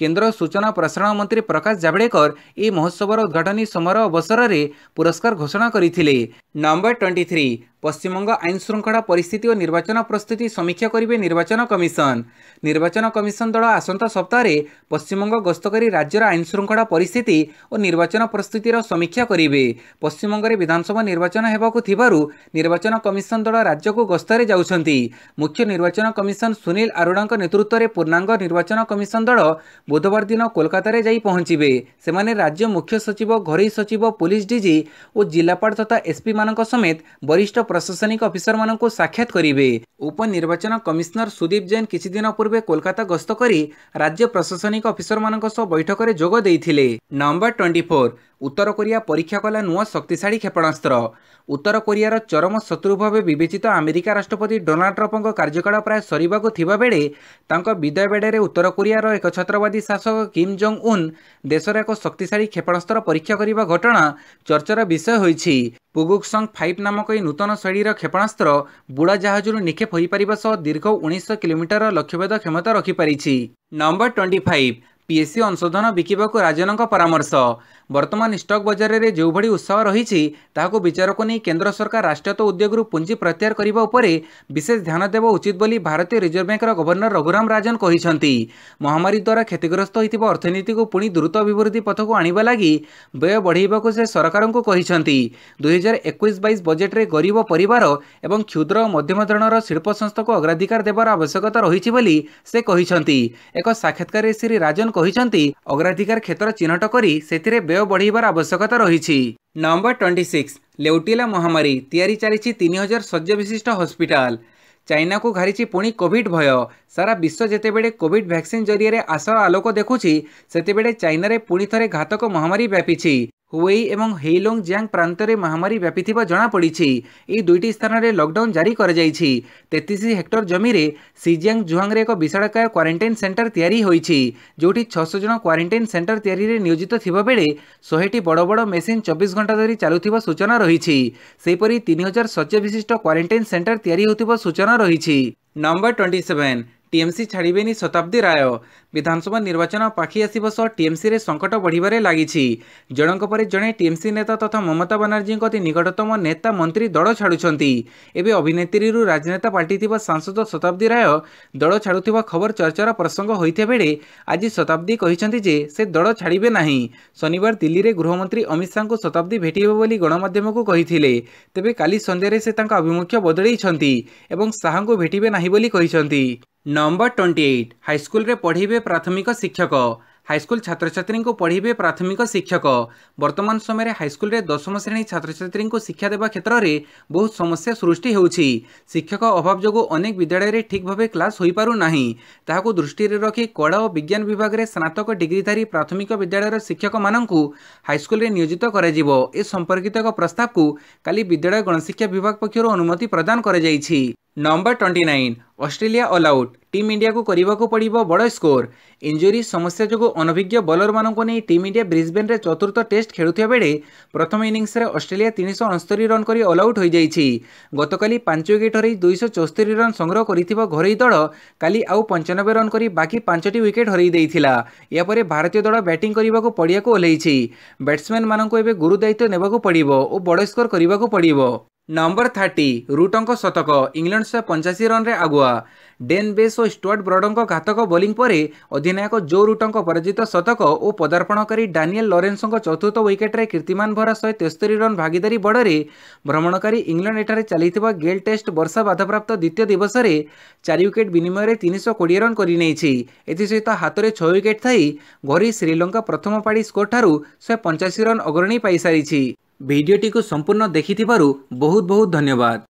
କେନ୍ଦ୍ର ସୂଚନା ପ୍ରସାରଣ ମନ୍ତ୍ରୀ ପ୍ରକାଶ ଜାଭଡେକର ଏହି ମହୋତ୍ସବର ଉଦ୍ଘାଟନୀ ସମାରୋହ ଅବସରରେ ପୁରସ୍କାର ଘୋଷଣା କରିଥିଲେ ନମ୍ବର ଟ୍ୱେଣ୍ଟି ଥ୍ରୀ ପଶ୍ଚିମବଙ୍ଗ ଆଇନଶୃଙ୍ଖଳା ପରିସ୍ଥିତି ଓ ନିର୍ବାଚନ ପ୍ରସ୍ତୁତି ସମୀକ୍ଷା କରିବେ ନିର୍ବାଚନ କମିଶନ ନିର୍ବାଚନ କମିଶନ ଦଳ ଆସନ୍ତା ସପ୍ତାହରେ ପଶ୍ଚିମବଙ୍ଗ ଗସ୍ତ କରି ରାଜ୍ୟର ଆଇନଶୃଙ୍ଖଳା ପରିସ୍ଥିତି ଓ ନିର୍ବାଚନ ପ୍ରସ୍ତୁତିର ସମୀକ୍ଷା କରିବେ ପଶ୍ଚିମବଙ୍ଗରେ ବିଧାନସଭା ନିର୍ବାଚନ ହେବାକୁ ଥିବାରୁ ନିର୍ବାଚନ କମିଶନ ଦଳ ରାଜ୍ୟକୁ ଗସ୍ତରେ ଯାଉଛନ୍ତି ମୁଖ୍ୟ ନିର୍ବାଚନ କମିଶନ ସୁନୀଲ ଆରୋଡ଼ାଙ୍କ ନେତୃତ୍ୱରେ ପୂର୍ଣ୍ଣାଙ୍ଗ ନିର୍ବାଚନ କମିଶନ ଦଳ ବୁଧବାର ଦିନ କୋଲକାତାରେ ଯାଇ ପହଞ୍ଚିବେ ସେମାନେ ରାଜ୍ୟ ମୁଖ୍ୟ ସଚିବ ଘରୋଇ ସଚିବ ପୁଲିସ ଡିଜି ଓ ଜିଲ୍ଲାପାଳ ତଥା ଏସ୍ପି ଅଧିକାରୀମାନଙ୍କ ସମେତ ବରିଷ୍ଠ ପ୍ରଶାସନିକ ଅଫିସରମାନଙ୍କୁ ସାକ୍ଷାତ କରିବେ ଉପନିର୍ବାଚନ କମିଶନର ସୁଦୀପ ଜୈନ କିଛିଦିନ ପୂର୍ବେ କୋଲକାତା ଗସ୍ତ କରି ରାଜ୍ୟ ପ୍ରଶାସନିକ ଅଫିସରମାନଙ୍କ ସହ ବୈଠକରେ ଯୋଗ ଦେଇଥିଲେ ନମ୍ବର ଟ୍ୱେଣ୍ଟି ଫୋର୍ ଉତ୍ତର କୋରିଆ ପରୀକ୍ଷା କଲା ନୂଆ ଶକ୍ତିଶାଳୀ କ୍ଷେପଣାସ୍ତ୍ର ଉତ୍ତର କୋରିଆର ଚରମ ଶତ୍ରୁ ଭାବେ ବିବେଚିତ ଆମେରିକା ରାଷ୍ଟ୍ରପତି ଡୋନାଲ୍ଡ ଟ୍ରମ୍ପଙ୍କ କାର୍ଯ୍ୟକାଳ ପ୍ରାୟ ସରିବାକୁ ଥିବାବେଳେ ତାଙ୍କ ବିଦୟ ବେଡ଼ରେ ଉତ୍ତର କୋରିଆର ଏକ ଛତ୍ରବାଦୀ ଶାସକ କିମ୍ ଜଙ୍ଗ୍ ଉନ୍ ଦେଶର ଏକ ଶକ୍ତିଶାଳୀ କ୍ଷେପଣାସ୍ତ୍ର ପରୀକ୍ଷା କରିବା ଘଟଣା ଚର୍ଚ୍ଚାର ବିଷୟ ହୋଇଛି ପୁଗୁକ୍ସଙ୍ଗ୍ ଫାଇଭ୍ ନାମକ ଏହି ନୂତନ ଶୈଳୀର କ୍ଷେପଣାସ୍ତ୍ର ବୁଡ଼ାଜାହାଜରୁ ନିକ୍ଷେପ ହୋଇପାରିବା ସହ ଦୀର୍ଘ ଉଣେଇଶହ କିଲୋମିଟର ଲକ୍ଷ୍ୟଭେଦ କ୍ଷମତା ରଖିପାରିଛି ନମ୍ବର ଟ୍ୱେଣ୍ଟି ଫାଇଭ୍ ପିଏସ୍ସି ଅଂଶୋଧନ ବିକିବାକୁ ରାଜନଙ୍କ ପରାମର୍ଶ ବର୍ତ୍ତମାନ ଷ୍ଟକ୍ ବଜାରରେ ଯେଉଁଭଳି ଉତ୍ସାହ ରହିଛି ତାହାକୁ ବିଚାରକୁ ନେଇ କେନ୍ଦ୍ର ସରକାର ରାଷ୍ଟ୍ରାୟତ୍ତ ଉଦ୍ୟୋଗରୁ ପୁଞ୍ଜି ପ୍ରତ୍ୟାହାର କରିବା ଉପରେ ବିଶେଷ ଧ୍ୟାନ ଦେବା ଉଚିତ ବୋଲି ଭାରତୀୟ ରିଜର୍ଭ ବ୍ୟାଙ୍କର ଗଭର୍ଣ୍ଣର ରଘୁରାମ ରାଜନ କହିଛନ୍ତି ମହାମାରୀ ଦ୍ୱାରା କ୍ଷତିଗ୍ରସ୍ତ ହୋଇଥିବା ଅର୍ଥନୀତିକୁ ପୁଣି ଦ୍ରୁତ ଅଭିବୃଦ୍ଧି ପଥକୁ ଆଣିବା ଲାଗି ବ୍ୟୟ ବଢ଼ାଇବାକୁ ସେ ସରକାରଙ୍କୁ କହିଛନ୍ତି ଦୁଇହଜାର ଏକୋଇଶ ବାଇଶ ବଜେଟ୍ରେ ଗରିବ ପରିବାର ଏବଂ କ୍ଷୁଦ୍ର ଓ ମଧ୍ୟମ ଧରଣର ଶିଳ୍ପ ସଂସ୍ଥାକୁ ଅଗ୍ରାଧିକାର ଦେବାର ଆବଶ୍ୟକତା ରହିଛି ବୋଲି ସେ କହିଛନ୍ତି ଏକ ସାକ୍ଷାତକାରରେ ଶ୍ରୀ ରାଜନ କହିଛନ୍ତି ଅଗ୍ରାଧିକାର କ୍ଷେତ୍ର ଚିହ୍ନଟ କରି ସେଥିରେ ବ୍ୟୟ ব্যয় বড়াইবার আবশ্যকতা রয়েছে নম্বর টোয়েন্টি সিক্স লেউটিলা মহামারী তিয়ারি চালিছি তিন হাজার শয্য বিশিষ্ট হসপিটাল ଚାଇନାକୁ ଘାରିଛି ପୁଣି କୋଭିଡ୍ ଭୟ ସାରା ବିଶ୍ୱ ଯେତେବେଳେ କୋଭିଡ୍ ଭ୍ୟାକ୍ସିନ୍ ଜରିଆରେ ଆଶା ଆଲୋକ ଦେଖୁଛି ସେତେବେଳେ ଚାଇନାରେ ପୁଣି ଥରେ ଘାତକ ମହାମାରୀ ବ୍ୟାପିଛି ହୁଏଇ ଏବଂ ହେଇଲୋଙ୍ଗ ଜିଆଙ୍ଗ ପ୍ରାନ୍ତରେ ମହାମାରୀ ବ୍ୟାପିଥିବା ଜଣାପଡ଼ିଛି ଏହି ଦୁଇଟି ସ୍ଥାନରେ ଲକଡାଉନ୍ ଜାରି କରାଯାଇଛି ତେତିଶ ହେକ୍ଟର ଜମିରେ ସିଜିଆଙ୍ଗ ଜୁହାଙ୍ଗରେ ଏକ ବିଶାଳକାୟ କ୍ୱାରେଣ୍ଟାଇନ୍ ସେଣ୍ଟର ତିଆରି ହୋଇଛି ଯେଉଁଠି ଛଅଶହ ଜଣ କ୍ୱାରେଣ୍ଟାଇନ୍ ସେଣ୍ଟର ତିଆରିରେ ନିୟୋଜିତ ଥିବାବେଳେ ଶହେଟି ବଡ଼ ବଡ଼ ମେସିନ୍ ଚବିଶ ଘଣ୍ଟା ଧରି ଚାଲୁଥିବା ସୂଚନା ରହିଛି ସେହିପରି ତିନି ହଜାର ଶଯ୍ୟା ବିଶିଷ୍ଟ କ୍ୱାରେଣ୍ଟାଇନ୍ ସେଣ୍ଟର ତିଆରି ହେଉଥିବା ସୂଚନା ରହିଛି ନମ୍ବର ଟ୍ୱେଣ୍ଟି ସେଭେନ୍ ଟିଏମ୍ସି ଛାଡ଼ିବେନି ଶତାବ୍ଦୀ ରାୟ ବିଧାନସଭା ନିର୍ବାଚନ ପାଖି ଆସିବା ସହ ଟିଏମ୍ସିରେ ସଙ୍କଟ ବଢ଼ିବାରେ ଲାଗିଛି ଜଣଙ୍କ ପରେ ଜଣେ ଟିଏମ୍ସି ନେତା ତଥା ମମତା ବାନାର୍ଜୀଙ୍କ ଅତି ନିକଟତମ ନେତା ମନ୍ତ୍ରୀ ଦଳ ଛାଡ଼ୁଛନ୍ତି ଏବେ ଅଭିନେତ୍ରୀରୁ ରାଜନେତା ପାଲଟିଥିବା ସାଂସଦ ଶତାବ୍ଦୀ ରାୟ ଦଳ ଛାଡ଼ୁଥିବା ଖବର ଚର୍ଚ୍ଚାର ପ୍ରସଙ୍ଗ ହୋଇଥିବା ବେଳେ ଆଜି ଶତାବ୍ଦୀ କହିଛନ୍ତି ଯେ ସେ ଦଳ ଛାଡ଼ିବେ ନାହିଁ ଶନିବାର ଦିଲ୍ଲୀରେ ଗୃହମନ୍ତ୍ରୀ ଅମିତ ଶାହାଙ୍କୁ ଶତାବ୍ଦୀ ଭେଟିବେ ବୋଲି ଗଣମାଧ୍ୟମକୁ କହିଥିଲେ ତେବେ କାଲି ସନ୍ଧ୍ୟାରେ ସେ ତାଙ୍କ ଆଭିମୁଖ୍ୟ ବଦଳେଇଛନ୍ତି ଏବଂ ଶାହାଙ୍କୁ ଭେଟିବେ ନାହିଁ ବୋଲି କହିଛନ୍ତି ନମ୍ବର ଟ୍ୱେଣ୍ଟି ଏଇଟ୍ ହାଇସ୍କୁଲରେ ପଢ଼ିବେ ପ୍ରାଥମିକ ଶିକ୍ଷକ ହାଇସ୍କୁଲ ଛାତ୍ରଛାତ୍ରୀଙ୍କୁ ପଢ଼ିବେ ପ୍ରାଥମିକ ଶିକ୍ଷକ ବର୍ତ୍ତମାନ ସମୟରେ ହାଇସ୍କୁଲରେ ଦଶମ ଶ୍ରେଣୀ ଛାତ୍ରଛାତ୍ରୀଙ୍କୁ ଶିକ୍ଷା ଦେବା କ୍ଷେତ୍ରରେ ବହୁତ ସମସ୍ୟା ସୃଷ୍ଟି ହେଉଛି ଶିକ୍ଷକ ଅଭାବ ଯୋଗୁଁ ଅନେକ ବିଦ୍ୟାଳୟରେ ଠିକ୍ ଭାବେ କ୍ଲାସ୍ ହୋଇପାରୁନାହିଁ ତାହାକୁ ଦୃଷ୍ଟିରେ ରଖି କଳା ଓ ବିଜ୍ଞାନ ବିଭାଗରେ ସ୍ନାତକ ଡିଗ୍ରୀଧାରୀ ପ୍ରାଥମିକ ବିଦ୍ୟାଳୟର ଶିକ୍ଷକମାନଙ୍କୁ ହାଇସ୍କୁଲରେ ନିୟୋଜିତ କରାଯିବ ଏ ସମ୍ପର୍କିତ ଏକ ପ୍ରସ୍ତାବକୁ କାଲି ବିଦ୍ୟାଳୟ ଗଣଶିକ୍ଷା ବିଭାଗ ପକ୍ଷରୁ ଅନୁମତି ପ୍ରଦାନ କରାଯାଇଛି number twenty nine Australia all out team ଇଣ୍ଡିଆକୁ କରିବାକୁ ପଡ଼ିବ ବଡ଼ ସ୍କୋର ଇଞ୍ଜୁରୀ ସମସ୍ୟା ଯୋଗୁଁ ଅନଭିଜ୍ଞ ବୋଲରମାନଙ୍କୁ ନେଇ ଟିମ୍ ଇଣ୍ଡିଆ ବ୍ରିସବେନ୍ରେ ଚତୁର୍ଥ ଟେଷ୍ଟ ଖେଳୁଥିବା ବେଳେ ପ୍ରଥମ ଇନିଂସରେ ଅଷ୍ଟ୍ରେଲିଆ ତିନିଶହ ଅଣସ୍ତରି ରନ୍ କରି ଅଲ୍ ଆଉଟ୍ ହୋଇଯାଇଛି ଗତକାଲି ପାଞ୍ଚ ୱିକେଟ୍ ହରାଇ ଦୁଇଶହ ଚଉସ୍ତରି ରନ୍ ସଂଗ୍ରହ କରିଥିବା ଘରୋଇ ଦଳ କାଲି ଆଉ ପଞ୍ଚାନବେ ରନ୍ କରି ବାକି ପାଞ୍ଚଟି ୱିକେଟ୍ ହରାଇ ଦେଇଥିଲା ଏହାପରେ ଭାରତୀୟ ଦଳ ବ୍ୟାଟିଂ କରିବାକୁ ପଡ଼ିଆକୁ ଓହ୍ଲାଇଛି ବ୍ୟାଟ୍ସମ୍ୟାନ୍ମାନଙ୍କୁ ଏବେ ଗୁରୁ ଦାୟିତ୍ୱ ନେବାକୁ ପଡ଼ିବ ଓ ବଡ଼ ସ୍କୋର କରିବାକୁ ପଡ଼ିବ ନମ୍ବର ଥାର୍ଟି ରୁଟଙ୍କ ଶତକ ଇଂଲଣ୍ଡ ଶହେ ପଞ୍ଚାଅଶୀ ରନ୍ରେ ଆଗୁଆ ଡେନ୍ ବେସ୍ ଓ ଷ୍ଟୁଆର୍ଟ ବ୍ରଡଙ୍କ ଘାତକ ବୋଲିଂ ପରେ ଅଧିନାୟକ ଜୋ ରୁଟଙ୍କ ପରାଜିତ ଶତକ ଓ ପଦାର୍ପଣକାରୀ ଡାନିଏଲ୍ ଲରେନ୍ସଙ୍କ ଚତୁର୍ଥ ୱିକେଟ୍ରେ କୀର୍ତ୍ତିମାନ ଭରା ଶହେ ତେସ୍ତରି ରନ୍ ଭାଗିଦାରୀ ବଡ଼ରେ ଭ୍ରମଣକାରୀ ଇଂଲଣ୍ଡ ଏଠାରେ ଚାଲିଥିବା ଗେଲ୍ ଟେଷ୍ଟ ବର୍ଷା ବାଧାପ୍ରାପ୍ତ ଦ୍ୱିତୀୟ ଦିବସରେ ଚାରି ୱିକେଟ୍ ବିନିମୟରେ ତିନିଶହ କୋଡ଼ିଏ ରନ୍ କରିନେଇଛି ଏଥିସହିତ ହାତରେ ଛଅ ୱିକେଟ୍ ଥାଇ ଘରୋଇ ଶ୍ରୀଲଙ୍କା ପ୍ରଥମ ପାଳି ସ୍କୋର୍ଠାରୁ ଶହେ ପଞ୍ଚାଅଶୀ ରନ୍ ଅଗ୍ରଣୀ ପାଇସାରିଛି भिडियोटी संपूर्ण देखि बहुत बहुत धन्यवाद